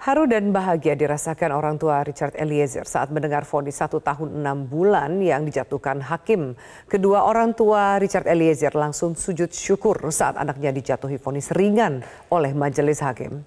Haru dan bahagia dirasakan orang tua Richard Eliezer saat mendengar vonis satu tahun enam bulan yang dijatuhkan hakim. Kedua orang tua Richard Eliezer langsung sujud syukur saat anaknya dijatuhi vonis ringan oleh majelis hakim.